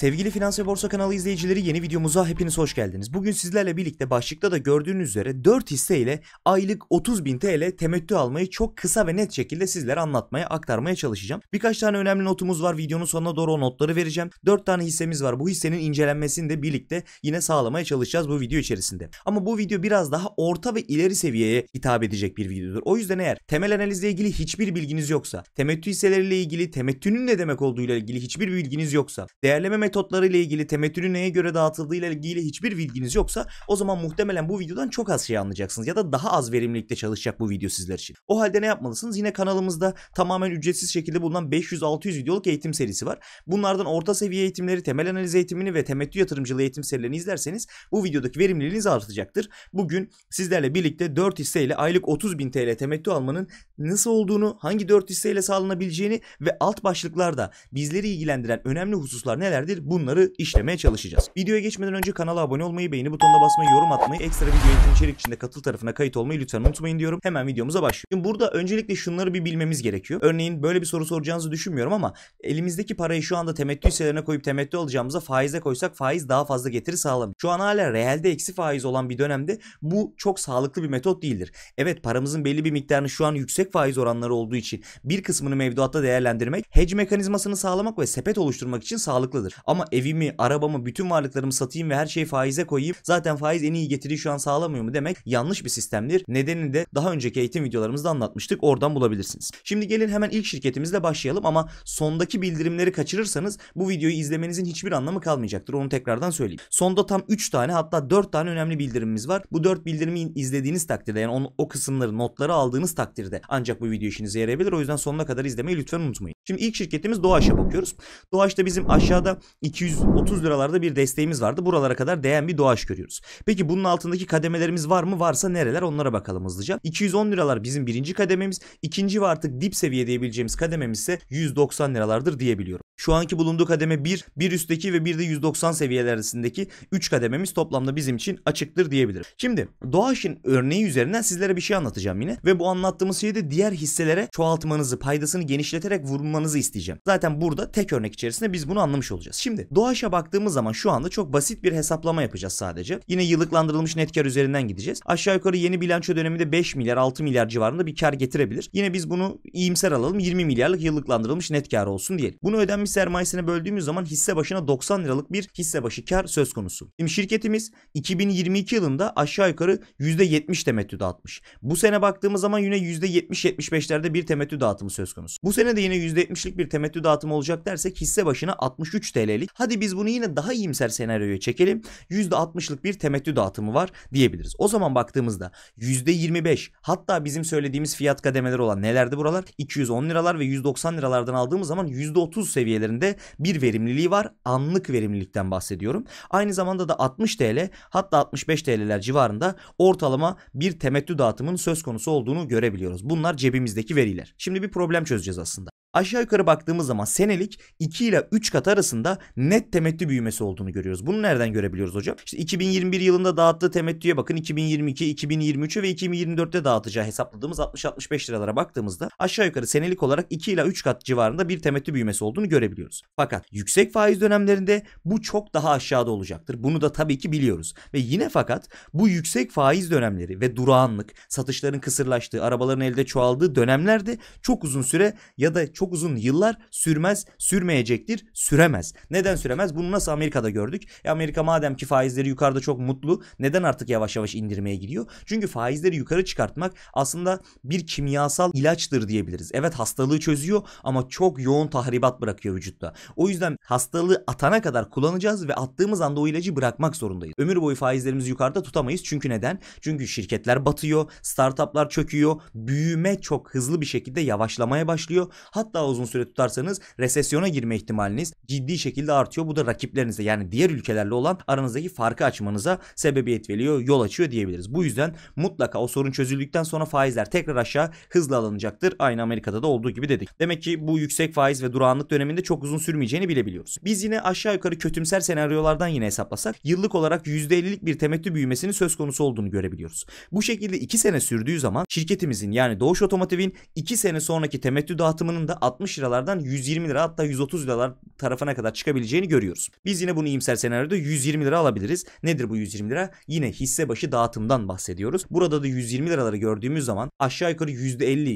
Sevgili Finans ve Borsa kanalı izleyicileri yeni videomuza hepiniz hoş geldiniz. Bugün sizlerle birlikte başlıkta da gördüğünüz üzere 4 hisse ile aylık 30.000 TL temettü almayı çok kısa ve net şekilde sizlere anlatmaya, aktarmaya çalışacağım. Birkaç tane önemli notumuz var. Videonun sonuna doğru o notları vereceğim. 4 tane hissemiz var. Bu hissenin incelenmesini de birlikte yine sağlamaya çalışacağız bu video içerisinde. Ama bu video biraz daha orta ve ileri seviyeye hitap edecek bir videodur. O yüzden eğer temel analizle ilgili hiçbir bilginiz yoksa, temettü hisseleriyle ilgili, temettünün ne demek olduğuyla ilgili hiçbir bilginiz yoksa, değerleme metotları ile ilgili temettülü neye göre dağıtıldığı ile ilgili hiçbir bilginiz yoksa o zaman muhtemelen bu videodan çok az şey anlayacaksınız ya da daha az verimlilikte çalışacak bu video sizler için. O halde ne yapmalısınız? Yine kanalımızda tamamen ücretsiz şekilde bulunan 500-600 videoluk eğitim serisi var. Bunlardan orta seviye eğitimleri, temel analiz eğitimini ve temettü yatırımcılığı eğitim serilerini izlerseniz bu videodaki verimliliğiniz artacaktır. Bugün sizlerle birlikte 4 hisseyle aylık 30 bin TL temettü almanın nasıl olduğunu, hangi 4 hisseyle sağlanabileceğini ve alt başlıklarda bizleri ilgilendiren önemli hususlar nelerdir Bunları işlemeye çalışacağız. Videoya geçmeden önce kanala abone olmayı, beğeni butonuna basmayı, yorum atmayı, ekstra video için içerik içinde katıl tarafına kayıt olmayı lütfen unutmayın diyorum. Hemen videomuza başlıyorum. Şimdi burada öncelikle şunları bir bilmemiz gerekiyor. Örneğin böyle bir soru soracağınızı düşünmüyorum ama elimizdeki parayı şu anda temettü hisselerine koyup temettü alacağımıza faize koysak faiz daha fazla getiri sağlamıyor. Şu an hala reelde eksi faiz olan bir dönemde bu çok sağlıklı bir metot değildir. Evet paramızın belli bir miktarını şu an yüksek faiz oranları olduğu için bir kısmını mevduatta değerlendirmek, hedge mekanizmasını sağlamak ve sepet oluşturmak için sağlıklıdır. Ama evimi, arabamı, bütün varlıklarımı satayım ve her şeyi faize koyayım. Zaten faiz en iyi getiriyi şu an sağlamıyor mu demek yanlış bir sistemdir. Nedenini de daha önceki eğitim videolarımızda anlatmıştık. Oradan bulabilirsiniz. Şimdi gelin hemen ilk şirketimizle başlayalım ama sondaki bildirimleri kaçırırsanız bu videoyu izlemenizin hiçbir anlamı kalmayacaktır. Onu tekrardan söyleyeyim. Sonda tam 3 tane hatta 4 tane önemli bildirimimiz var. Bu 4 bildirimi izlediğiniz takdirde yani onu, o kısımları notları aldığınız takdirde ancak bu video işinize yarayabilir. O yüzden sonuna kadar izlemeyi lütfen unutmayın. Şimdi ilk şirketimiz Doğaç'a bakıyoruz. Doğaşta bizim aşağıda 230 liralarda bir desteğimiz vardı. Buralara kadar değen bir doğaş görüyoruz. Peki bunun altındaki kademelerimiz var mı? Varsa nereler onlara bakalım hızlıca. 210 liralar bizim birinci kadememiz. ikinci ve artık dip seviye diyebileceğimiz kadememiz ise 190 liralardır diyebiliyorum. Şu anki bulunduğu kademe 1, bir üstteki ve bir de 190 seviyeler arasındaki 3 kadememiz toplamda bizim için açıktır diyebilirim. Şimdi Doğaş'ın örneği üzerinden sizlere bir şey anlatacağım yine ve bu anlattığımız şeyi de diğer hisselere çoğaltmanızı, paydasını genişleterek vurmanızı isteyeceğim. Zaten burada tek örnek içerisinde biz bunu anlamış olacağız. Şimdi Doğaş'a baktığımız zaman şu anda çok basit bir hesaplama yapacağız sadece. Yine yıllıklandırılmış net kar üzerinden gideceğiz. Aşağı yukarı yeni bilanço döneminde 5 milyar 6 milyar civarında bir kar getirebilir. Yine biz bunu iyimser alalım 20 milyarlık yıllıklandırılmış net kar olsun diyelim. Bunu ödenmiş sermayesine böldüğümüz zaman hisse başına 90 liralık bir hisse başı kar söz konusu. Şimdi şirketimiz 2022 yılında aşağı yukarı %70 temettü dağıtmış. Bu sene baktığımız zaman yine %70-75'lerde bir temettü dağıtımı söz konusu. Bu sene de yine %70'lik bir temettü dağıtımı olacak dersek hisse başına 63 TL'lik. Hadi biz bunu yine daha iyimser senaryoya çekelim. %60'lık bir temettü dağıtımı var diyebiliriz. O zaman baktığımızda %25 hatta bizim söylediğimiz fiyat kademeleri olan nelerdi buralar? 210 liralar ve 190 liralardan aldığımız zaman %30 seviyeli seviyelerinde bir verimliliği var. Anlık verimlilikten bahsediyorum. Aynı zamanda da 60 TL hatta 65 TL'ler civarında ortalama bir temettü dağıtımın söz konusu olduğunu görebiliyoruz. Bunlar cebimizdeki veriler. Şimdi bir problem çözeceğiz aslında. Aşağı yukarı baktığımız zaman senelik 2 ile 3 kat arasında net temettü büyümesi olduğunu görüyoruz. Bunu nereden görebiliyoruz hocam? İşte 2021 yılında dağıttığı temettüye bakın 2022, 2023 ve 2024'te dağıtacağı hesapladığımız 60-65 liralara baktığımızda aşağı yukarı senelik olarak 2 ile 3 kat civarında bir temettü büyümesi olduğunu görebiliyoruz. Fakat yüksek faiz dönemlerinde bu çok daha aşağıda olacaktır. Bunu da tabii ki biliyoruz. Ve yine fakat bu yüksek faiz dönemleri ve durağanlık, satışların kısırlaştığı, arabaların elde çoğaldığı dönemlerde çok uzun süre ya da çok uzun yıllar sürmez, sürmeyecektir, süremez. Neden süremez? Bunu nasıl Amerika'da gördük? E Amerika madem ki faizleri yukarıda çok mutlu, neden artık yavaş yavaş indirmeye gidiyor? Çünkü faizleri yukarı çıkartmak aslında bir kimyasal ilaçtır diyebiliriz. Evet hastalığı çözüyor ama çok yoğun tahribat bırakıyor vücutta. O yüzden hastalığı atana kadar kullanacağız ve attığımız anda o ilacı bırakmak zorundayız. Ömür boyu faizlerimizi yukarıda tutamayız. Çünkü neden? Çünkü şirketler batıyor, startuplar çöküyor, büyüme çok hızlı bir şekilde yavaşlamaya başlıyor. Hatta daha uzun süre tutarsanız resesyona girme ihtimaliniz ciddi şekilde artıyor. Bu da rakiplerinizle yani diğer ülkelerle olan aranızdaki farkı açmanıza sebebiyet veriyor, yol açıyor diyebiliriz. Bu yüzden mutlaka o sorun çözüldükten sonra faizler tekrar aşağı hızla alınacaktır. Aynı Amerika'da da olduğu gibi dedik. Demek ki bu yüksek faiz ve durağanlık döneminde çok uzun sürmeyeceğini bilebiliyoruz. Biz yine aşağı yukarı kötümser senaryolardan yine hesaplasak yıllık olarak %50'lik bir temettü büyümesinin söz konusu olduğunu görebiliyoruz. Bu şekilde 2 sene sürdüğü zaman şirketimizin yani Doğuş Otomotiv'in 2 sene sonraki temettü dağıtımının da 60 liralardan 120 lira hatta 130 liralar tarafına kadar çıkabileceğini görüyoruz. Biz yine bunu iyimser senaryoda 120 lira alabiliriz. Nedir bu 120 lira? Yine hisse başı dağıtımdan bahsediyoruz. Burada da 120 liraları gördüğümüz zaman aşağı yukarı %50,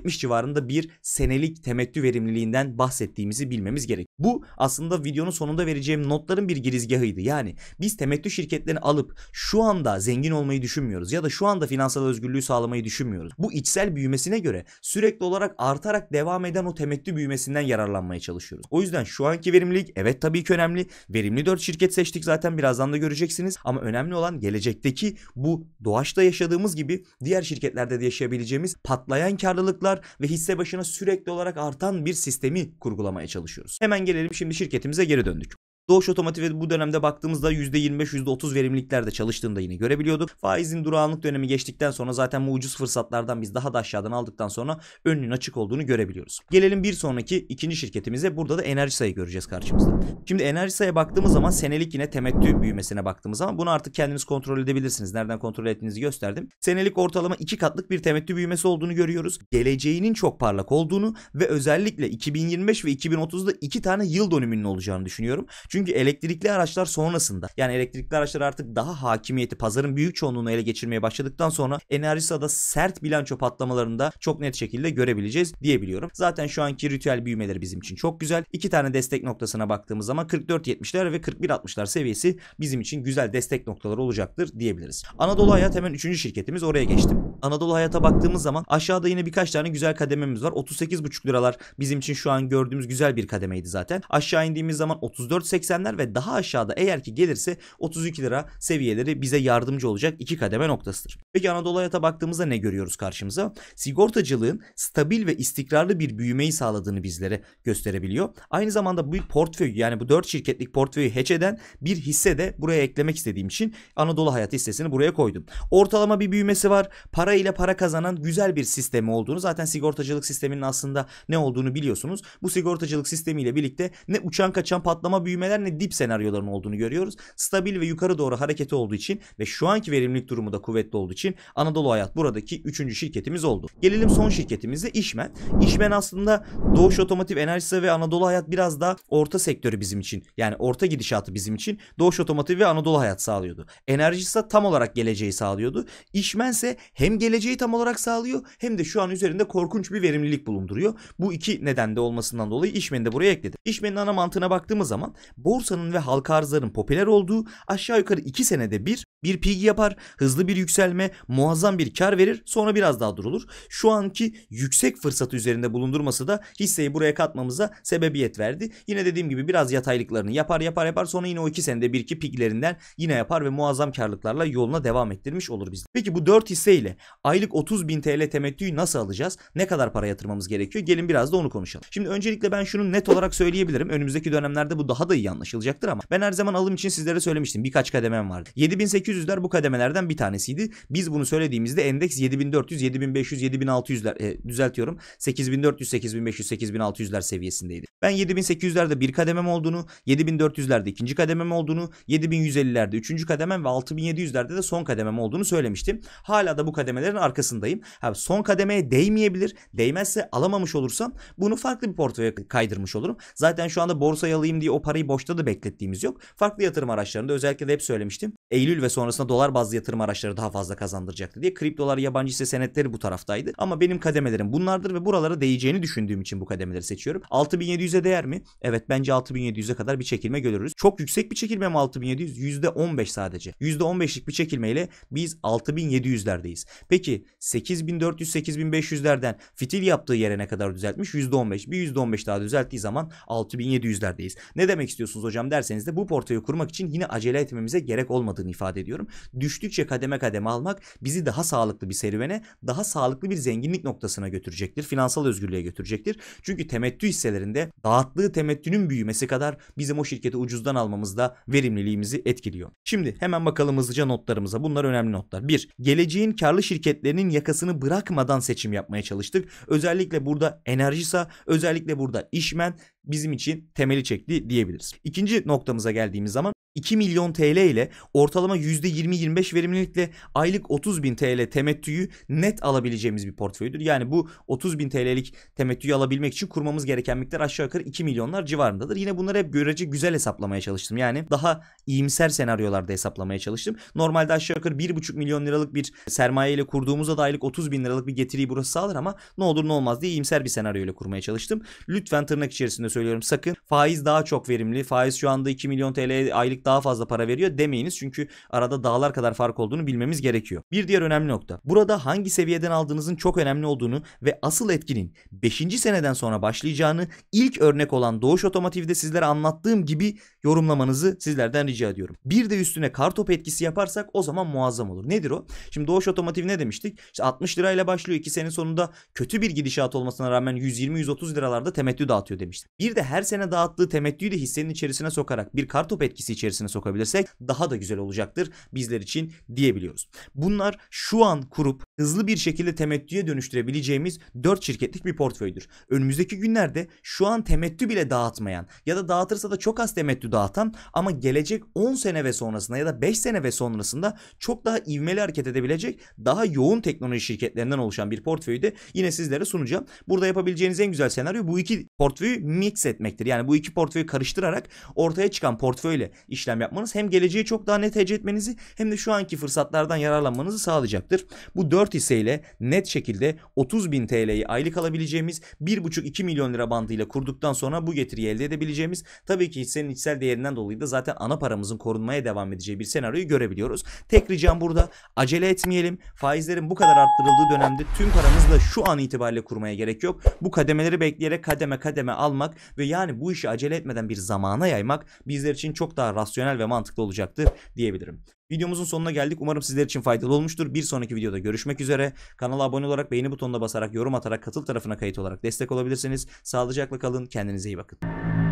%70 civarında bir senelik temettü verimliliğinden bahsettiğimizi bilmemiz gerek. Bu aslında videonun sonunda vereceğim notların bir girizgahıydı. Yani biz temettü şirketlerini alıp şu anda zengin olmayı düşünmüyoruz ya da şu anda finansal özgürlüğü sağlamayı düşünmüyoruz. Bu içsel büyümesine göre sürekli olarak artarak devam eden o temettü büyümesinden yararlanmaya çalışıyoruz. O yüzden şu anki verimlilik evet tabii ki önemli. Verimli 4 şirket seçtik zaten birazdan da göreceksiniz. Ama önemli olan gelecekteki bu doğaçta yaşadığımız gibi diğer şirketlerde de yaşayabileceğimiz patlayan karlılıklar ve hisse başına sürekli olarak artan bir sistemi kurgulamaya çalışıyoruz. Hemen gelelim şimdi şirketimize geri döndük. Doğuş Otomotiv'e bu dönemde baktığımızda %25-%30 verimliliklerde çalıştığında yine görebiliyorduk. Faizin durağanlık dönemi geçtikten sonra zaten bu ucuz fırsatlardan biz daha da aşağıdan aldıktan sonra önünün açık olduğunu görebiliyoruz. Gelelim bir sonraki ikinci şirketimize. Burada da enerji sayı göreceğiz karşımızda. Şimdi enerji sayı baktığımız zaman senelik yine temettü büyümesine baktığımız zaman bunu artık kendiniz kontrol edebilirsiniz. Nereden kontrol ettiğinizi gösterdim. Senelik ortalama iki katlık bir temettü büyümesi olduğunu görüyoruz. Geleceğinin çok parlak olduğunu ve özellikle 2025 ve 2030'da iki tane yıl dönümünün olacağını düşünüyorum. Çünkü çünkü elektrikli araçlar sonrasında yani elektrikli araçlar artık daha hakimiyeti pazarın büyük çoğunluğunu ele geçirmeye başladıktan sonra Enerjisa'da sert bilanço patlamalarında çok net şekilde görebileceğiz diyebiliyorum. Zaten şu anki ritüel büyümeleri bizim için çok güzel. İki tane destek noktasına baktığımız zaman 44.70'ler ve 41.60'lar seviyesi bizim için güzel destek noktaları olacaktır diyebiliriz. Anadolu Hayat hemen 3. şirketimiz oraya geçtim. Anadolu Hayat'a baktığımız zaman aşağıda yine birkaç tane güzel kadememiz var. 38.5 liralar bizim için şu an gördüğümüz güzel bir kademeydi zaten. Aşağı indiğimiz zaman 34.80 80'ler ve daha aşağıda eğer ki gelirse 32 lira seviyeleri bize yardımcı olacak iki kademe noktasıdır. Peki Anadolu Hayat'a baktığımızda ne görüyoruz karşımıza? Sigortacılığın stabil ve istikrarlı bir büyümeyi sağladığını bizlere gösterebiliyor. Aynı zamanda bu portföy yani bu 4 şirketlik portföyü hatch eden bir hisse de buraya eklemek istediğim için Anadolu Hayat hissesini buraya koydum. Ortalama bir büyümesi var. Para ile para kazanan güzel bir sistemi olduğunu zaten sigortacılık sisteminin aslında ne olduğunu biliyorsunuz. Bu sigortacılık sistemiyle birlikte ne uçan kaçan patlama büyümeler seviyeler ne dip senaryoların olduğunu görüyoruz. Stabil ve yukarı doğru hareketi olduğu için ve şu anki verimlilik durumu da kuvvetli olduğu için Anadolu Hayat buradaki 3. şirketimiz oldu. Gelelim son şirketimize İşmen. İşmen aslında Doğuş Otomotiv Enerjisi ve Anadolu Hayat biraz daha orta sektörü bizim için. Yani orta gidişatı bizim için Doğuş Otomotiv ve Anadolu Hayat sağlıyordu. Enerji ise tam olarak geleceği sağlıyordu. İşmen ise hem geleceği tam olarak sağlıyor hem de şu an üzerinde korkunç bir verimlilik bulunduruyor. Bu iki neden de olmasından dolayı İşmen'i de buraya ekledi. İşmen'in ana mantığına baktığımız zaman borsanın ve halka arzların popüler olduğu aşağı yukarı 2 senede bir bir pig yapar, hızlı bir yükselme, muazzam bir kar verir, sonra biraz daha durulur. Şu anki yüksek fırsatı üzerinde bulundurması da hisseyi buraya katmamıza sebebiyet verdi. Yine dediğim gibi biraz yataylıklarını yapar yapar yapar sonra yine o 2 senede bir iki piglerinden yine yapar ve muazzam karlıklarla yoluna devam ettirmiş olur biz. Peki bu 4 hisse ile aylık 30 bin TL temettüyü nasıl alacağız? Ne kadar para yatırmamız gerekiyor? Gelin biraz da onu konuşalım. Şimdi öncelikle ben şunu net olarak söyleyebilirim. Önümüzdeki dönemlerde bu daha da iyi anlaşılacaktır ama ben her zaman alım için sizlere söylemiştim. Birkaç kademem vardı. 7800'ler bu kademelerden bir tanesiydi. Biz bunu söylediğimizde endeks 7400, 7500, 7600 e, düzeltiyorum. 8400, 8500, 8600'ler seviyesindeydi. Ben 7800'lerde bir kademem olduğunu, 7400'lerde ikinci kademem olduğunu, 7150'lerde üçüncü kademem ve 6700'lerde de son kademem olduğunu söylemiştim. Hala da bu kademelerin arkasındayım. Ha, son kademeye değmeyebilir. Değmezse alamamış olursam bunu farklı bir portföye kaydırmış olurum. Zaten şu anda borsaya alayım diye o parayı boşta da beklettiğimiz yok. Farklı yatırım araçlarında özellikle de hep söylemiştim. Eylül ve sonrasında dolar bazlı yatırım araçları daha fazla kazandıracaktı diye kriptolar yabancı ise senetleri bu taraftaydı. Ama benim kademelerim bunlardır ve buralara değeceğini düşündüğüm için bu kademeleri seçiyorum. 6700'e değer mi? Evet bence 6700'e kadar bir çekilme görürüz. Çok yüksek bir çekilme mi 6700? %15 sadece. %15'lik bir çekilmeyle biz 6700'lerdeyiz. Peki 8400-8500'lerden fitil yaptığı yere ne kadar düzeltmiş? %15. Bir %15 daha düzelttiği zaman 6700'lerdeyiz. Ne demek istiyorsun? istiyorsunuz hocam derseniz de bu portayı kurmak için yine acele etmemize gerek olmadığını ifade ediyorum. Düştükçe kademe kademe almak bizi daha sağlıklı bir serüvene, daha sağlıklı bir zenginlik noktasına götürecektir. Finansal özgürlüğe götürecektir. Çünkü temettü hisselerinde dağıttığı temettünün büyümesi kadar bizim o şirketi ucuzdan almamız da verimliliğimizi etkiliyor. Şimdi hemen bakalım hızlıca notlarımıza. Bunlar önemli notlar. 1. Geleceğin karlı şirketlerinin yakasını bırakmadan seçim yapmaya çalıştık. Özellikle burada Enerjisa, özellikle burada İşmen bizim için temeli çekti diyebiliriz. İkinci noktamıza geldiğimiz zaman 2 milyon TL ile ortalama %20-25 verimlilikle aylık 30 bin TL temettüyü net alabileceğimiz bir portföydür. Yani bu 30 bin TL'lik temettüyü alabilmek için kurmamız gereken miktar aşağı yukarı 2 milyonlar civarındadır. Yine bunları hep görece güzel hesaplamaya çalıştım. Yani daha iyimser senaryolarda hesaplamaya çalıştım. Normalde aşağı yukarı 1,5 milyon liralık bir sermaye ile kurduğumuzda da aylık 30 bin liralık bir getiriyi burası sağlar ama ne olur ne olmaz diye iyimser bir senaryo ile kurmaya çalıştım. Lütfen tırnak içerisinde söylüyorum sakın faiz daha çok verimli. Faiz şu anda 2 milyon TL aylık daha fazla para veriyor demeyiniz. Çünkü arada dağlar kadar fark olduğunu bilmemiz gerekiyor. Bir diğer önemli nokta. Burada hangi seviyeden aldığınızın çok önemli olduğunu ve asıl etkinin 5. seneden sonra başlayacağını ilk örnek olan Doğuş Otomotiv'de sizlere anlattığım gibi yorumlamanızı sizlerden rica ediyorum. Bir de üstüne kartop etkisi yaparsak o zaman muazzam olur. Nedir o? Şimdi Doğuş Otomotiv ne demiştik? İşte 60 lirayla başlıyor. 2 sene sonunda kötü bir gidişat olmasına rağmen 120-130 liralarda temettü dağıtıyor demiştik. Bir de her sene dağıttığı temettüyü de hissenin içerisine sokarak bir kartop etkisi içerisinde içerisine sokabilirsek daha da güzel olacaktır bizler için diyebiliyoruz. Bunlar şu an kurup hızlı bir şekilde temettüye dönüştürebileceğimiz 4 şirketlik bir portföydür. Önümüzdeki günlerde şu an temettü bile dağıtmayan ya da dağıtırsa da çok az temettü dağıtan ama gelecek 10 sene ve sonrasında ya da 5 sene ve sonrasında çok daha ivmeli hareket edebilecek daha yoğun teknoloji şirketlerinden oluşan bir portföyü de yine sizlere sunacağım. Burada yapabileceğiniz en güzel senaryo bu iki portföyü mix etmektir. Yani bu iki portföyü karıştırarak ortaya çıkan portföyle işlem yapmanız hem geleceği çok daha net hece etmenizi hem de şu anki fırsatlardan yararlanmanızı sağlayacaktır. Bu 4 hisseyle net şekilde 30 bin TL'yi aylık alabileceğimiz 1,5-2 milyon lira bandıyla kurduktan sonra bu getiriyi elde edebileceğimiz tabii ki hissenin içsel değerinden dolayı da zaten ana paramızın korunmaya devam edeceği bir senaryoyu görebiliyoruz. Tek ricam burada acele etmeyelim. Faizlerin bu kadar arttırıldığı dönemde tüm paramızı da şu an itibariyle kurmaya gerek yok. Bu kademeleri bekleyerek kademe kademe almak ve yani bu işi acele etmeden bir zamana yaymak bizler için çok daha rahat rasyonel ve mantıklı olacaktır diyebilirim. Videomuzun sonuna geldik. Umarım sizler için faydalı olmuştur. Bir sonraki videoda görüşmek üzere. Kanala abone olarak beğeni butonuna basarak, yorum atarak, katıl tarafına kayıt olarak destek olabilirsiniz. Sağlıcakla kalın. Kendinize iyi bakın.